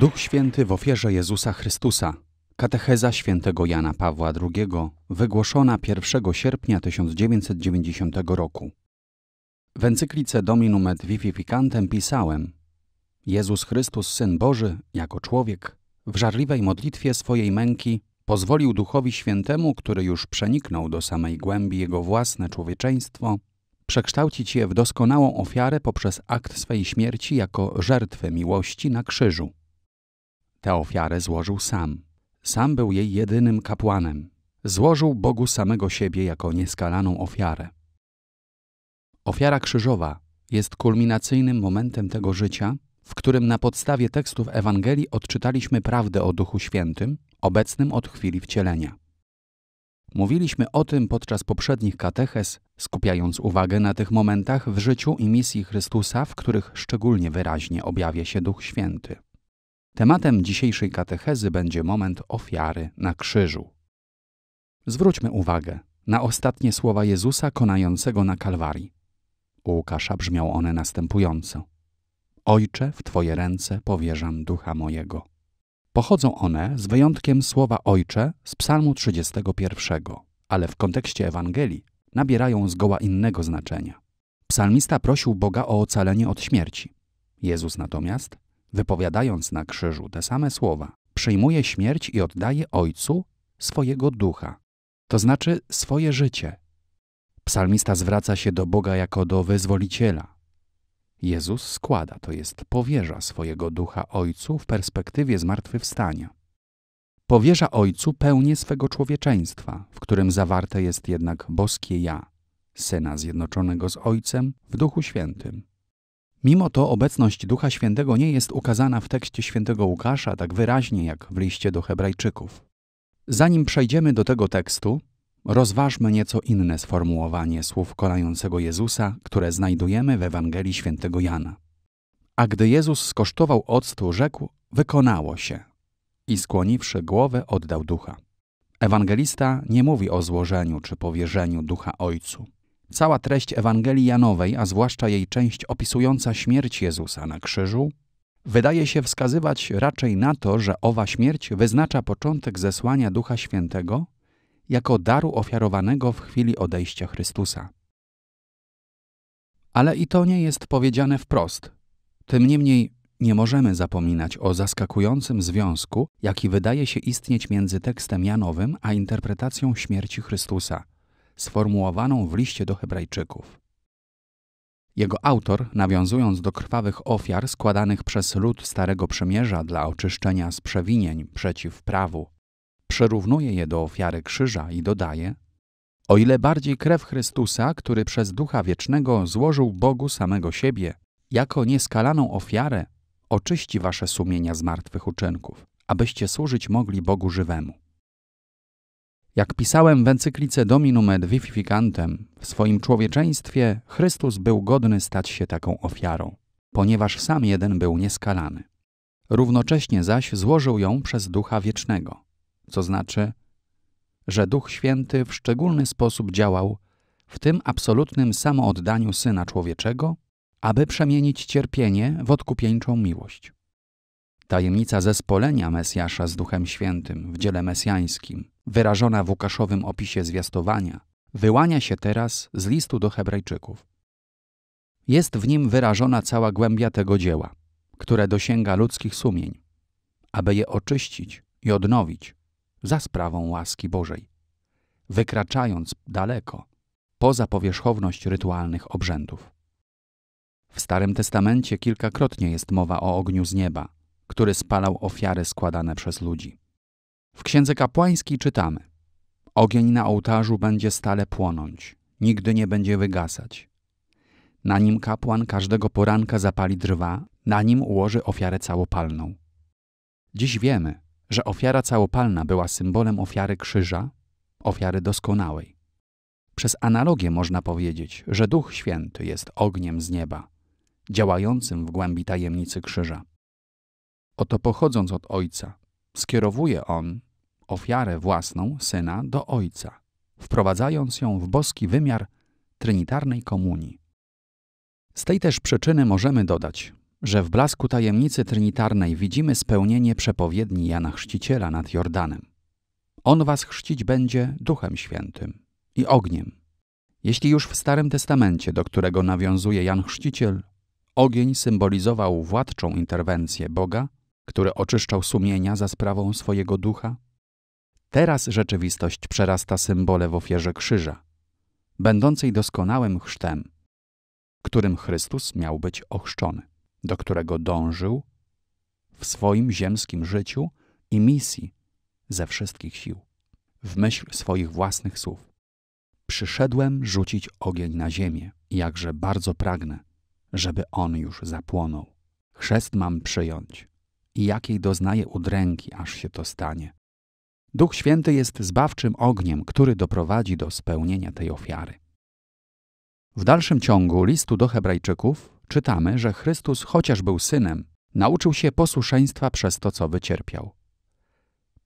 Duch Święty w ofierze Jezusa Chrystusa. Katecheza świętego Jana Pawła II, wygłoszona 1 sierpnia 1990 roku. W encyklice Dominum et Vivificantem pisałem Jezus Chrystus, Syn Boży, jako człowiek, w żarliwej modlitwie swojej męki pozwolił Duchowi Świętemu, który już przeniknął do samej głębi jego własne człowieczeństwo, przekształcić je w doskonałą ofiarę poprzez akt swej śmierci jako żertwę miłości na krzyżu. Tę ofiarę złożył sam. Sam był jej jedynym kapłanem. Złożył Bogu samego siebie jako nieskalaną ofiarę. Ofiara krzyżowa jest kulminacyjnym momentem tego życia, w którym na podstawie tekstów Ewangelii odczytaliśmy prawdę o Duchu Świętym, obecnym od chwili wcielenia. Mówiliśmy o tym podczas poprzednich kateches, skupiając uwagę na tych momentach w życiu i misji Chrystusa, w których szczególnie wyraźnie objawia się Duch Święty. Tematem dzisiejszej katechezy będzie moment ofiary na krzyżu. Zwróćmy uwagę na ostatnie słowa Jezusa konającego na Kalwarii. U Łukasza brzmią one następująco: Ojcze, w Twoje ręce powierzam ducha mojego. Pochodzą one, z wyjątkiem słowa Ojcze, z Psalmu 31, ale w kontekście Ewangelii nabierają zgoła innego znaczenia. Psalmista prosił Boga o ocalenie od śmierci. Jezus natomiast wypowiadając na krzyżu te same słowa, przyjmuje śmierć i oddaje Ojcu swojego ducha, to znaczy swoje życie. Psalmista zwraca się do Boga jako do wyzwoliciela. Jezus składa, to jest powierza swojego ducha Ojcu w perspektywie zmartwychwstania. Powierza Ojcu pełnię swego człowieczeństwa, w którym zawarte jest jednak boskie ja, Syna zjednoczonego z Ojcem w Duchu Świętym. Mimo to obecność Ducha Świętego nie jest ukazana w tekście świętego Łukasza tak wyraźnie jak w liście do Hebrajczyków. Zanim przejdziemy do tego tekstu, rozważmy nieco inne sformułowanie słów kolającego Jezusa, które znajdujemy w Ewangelii świętego Jana. A gdy Jezus skosztował octu, rzekł: Wykonało się. I skłoniwszy głowę, oddał ducha. Ewangelista nie mówi o złożeniu czy powierzeniu ducha Ojcu. Cała treść Ewangelii Janowej, a zwłaszcza jej część opisująca śmierć Jezusa na krzyżu, wydaje się wskazywać raczej na to, że owa śmierć wyznacza początek zesłania Ducha Świętego jako daru ofiarowanego w chwili odejścia Chrystusa. Ale i to nie jest powiedziane wprost. Tym niemniej nie możemy zapominać o zaskakującym związku, jaki wydaje się istnieć między tekstem Janowym a interpretacją śmierci Chrystusa – sformułowaną w liście do Hebrajczyków. Jego autor, nawiązując do krwawych ofiar składanych przez lud Starego Przymierza dla oczyszczenia z przewinień przeciw prawu, przyrównuje je do ofiary krzyża i dodaje: O ile bardziej krew Chrystusa, który przez Ducha Wiecznego złożył Bogu samego siebie, jako nieskalaną ofiarę, oczyści wasze sumienia z martwych uczynków, abyście służyć mogli Bogu żywemu. Jak pisałem w encyklice Dominum et Vivificantem, w swoim człowieczeństwie Chrystus był godny stać się taką ofiarą, ponieważ sam jeden był nieskalany. Równocześnie zaś złożył ją przez Ducha Wiecznego, co znaczy, że Duch Święty w szczególny sposób działał w tym absolutnym samooddaniu Syna Człowieczego, aby przemienić cierpienie w odkupieńczą miłość. Tajemnica zespolenia Mesjasza z Duchem Świętym w dziele mesjańskim, wyrażona w Łukaszowym opisie zwiastowania, wyłania się teraz z listu do Hebrajczyków. Jest w nim wyrażona cała głębia tego dzieła, które dosięga ludzkich sumień, aby je oczyścić i odnowić za sprawą łaski Bożej, wykraczając daleko poza powierzchowność rytualnych obrzędów. W Starym Testamencie kilkakrotnie jest mowa o ogniu z nieba, który spalał ofiary składane przez ludzi. W Księdze Kapłańskiej czytamy: Ogień na ołtarzu będzie stale płonąć, nigdy nie będzie wygasać. Na nim kapłan każdego poranka zapali drwa, na nim ułoży ofiarę całopalną. Dziś wiemy, że ofiara całopalna była symbolem ofiary krzyża, ofiary doskonałej. Przez analogię można powiedzieć, że Duch Święty jest ogniem z nieba, działającym w głębi tajemnicy krzyża. Oto pochodząc od Ojca, skierowuje On ofiarę własną Syna do Ojca, wprowadzając ją w boski wymiar trinitarnej komunii. Z tej też przyczyny możemy dodać, że w blasku tajemnicy trinitarnej widzimy spełnienie przepowiedni Jana Chrzciciela nad Jordanem. On was chrzcić będzie Duchem Świętym i ogniem. Jeśli już w Starym Testamencie, do którego nawiązuje Jan Chrzciciel, ogień symbolizował władczą interwencję Boga, który oczyszczał sumienia za sprawą swojego ducha? Teraz rzeczywistość przerasta symbole w ofierze krzyża, będącej doskonałym chrztem, którym Chrystus miał być ochrzczony, do którego dążył w swoim ziemskim życiu i misji ze wszystkich sił, w myśl swoich własnych słów. Przyszedłem rzucić ogień na ziemię, jakże bardzo pragnę, żeby on już zapłonął. Chrzest mam przyjąć, i jakiej doznaje udręki, aż się to stanie. Duch Święty jest zbawczym ogniem, który doprowadzi do spełnienia tej ofiary. W dalszym ciągu listu do Hebrajczyków czytamy, że Chrystus, chociaż był synem, nauczył się posłuszeństwa przez to, co wycierpiał.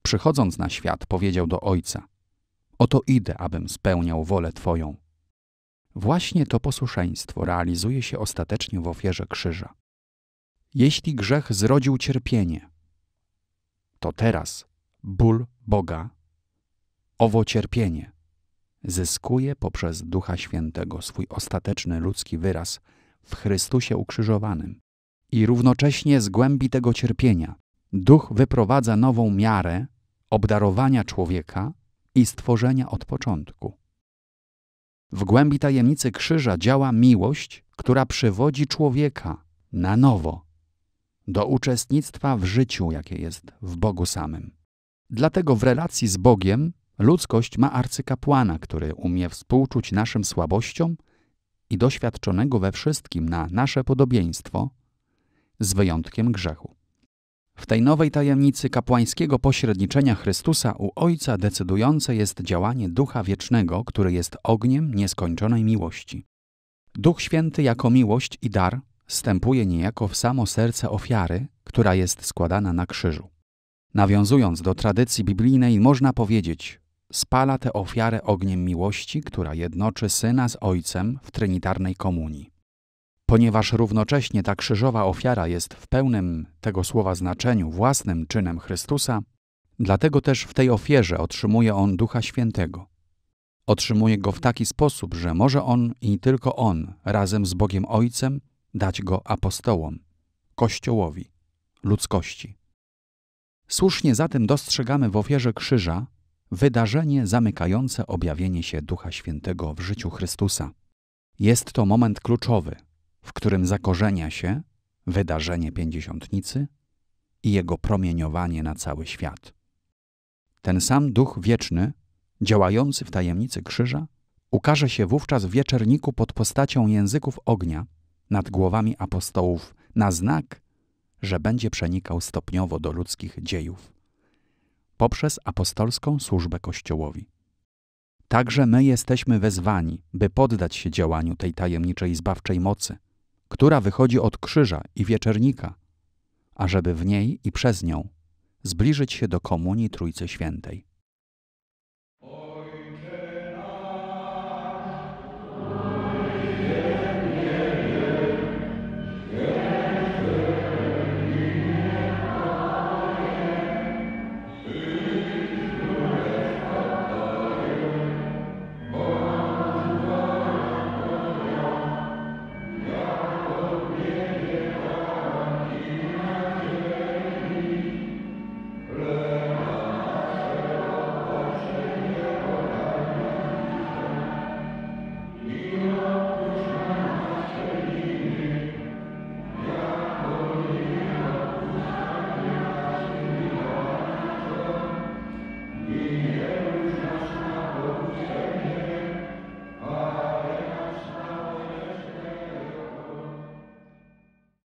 Przychodząc na świat, powiedział do Ojca: Oto idę, abym spełniał wolę Twoją. Właśnie to posłuszeństwo realizuje się ostatecznie w ofierze krzyża jeśli grzech zrodził cierpienie, to teraz ból Boga, owo cierpienie, zyskuje poprzez Ducha Świętego swój ostateczny ludzki wyraz w Chrystusie ukrzyżowanym i równocześnie z głębi tego cierpienia Duch wyprowadza nową miarę obdarowania człowieka i stworzenia od początku. W głębi tajemnicy krzyża działa miłość, która przywodzi człowieka na nowo do uczestnictwa w życiu, jakie jest w Bogu samym. Dlatego w relacji z Bogiem ludzkość ma arcykapłana, który umie współczuć naszym słabościom i doświadczonego we wszystkim na nasze podobieństwo, z wyjątkiem grzechu. W tej nowej tajemnicy kapłańskiego pośredniczenia Chrystusa u Ojca decydujące jest działanie Ducha Wiecznego, który jest ogniem nieskończonej miłości. Duch Święty jako miłość i dar wstępuje niejako w samo serce ofiary, która jest składana na krzyżu. Nawiązując do tradycji biblijnej, można powiedzieć, spala tę ofiarę ogniem miłości, która jednoczy syna z ojcem w trinitarnej komunii. Ponieważ równocześnie ta krzyżowa ofiara jest w pełnym tego słowa znaczeniu własnym czynem Chrystusa, dlatego też w tej ofierze otrzymuje on Ducha Świętego. Otrzymuje go w taki sposób, że może on i tylko on razem z Bogiem Ojcem dać go apostołom, Kościołowi, ludzkości. Słusznie zatem dostrzegamy w ofierze krzyża wydarzenie zamykające objawienie się Ducha Świętego w życiu Chrystusa. Jest to moment kluczowy, w którym zakorzenia się wydarzenie pięćdziesiątnicy i jego promieniowanie na cały świat. Ten sam Duch Wieczny, działający w tajemnicy krzyża, ukaże się wówczas w wieczerniku pod postacią języków ognia, nad głowami apostołów na znak, że będzie przenikał stopniowo do ludzkich dziejów poprzez apostolską służbę Kościołowi. Także my jesteśmy wezwani, by poddać się działaniu tej tajemniczej zbawczej mocy, która wychodzi od krzyża i wieczernika, ażeby w niej i przez nią zbliżyć się do komunii Trójcy Świętej.